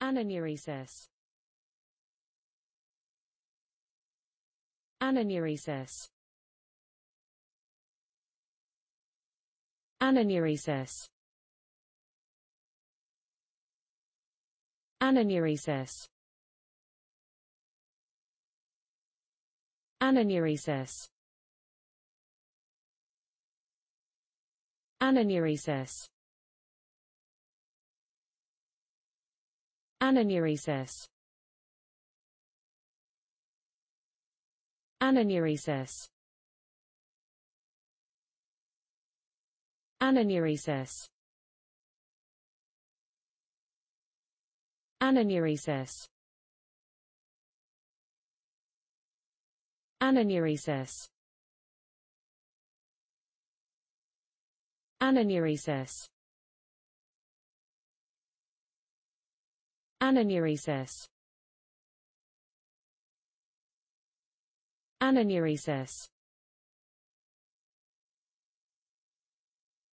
Ananeuresis Ananeuresis Ananeuresis Ananeuresis Ananeuresis Ananeuresis Ananeuresis Ananeuresis Ananeuresis Ananeuresis Ananeuresis Ananeuresis Anenuresis. Anenuresis.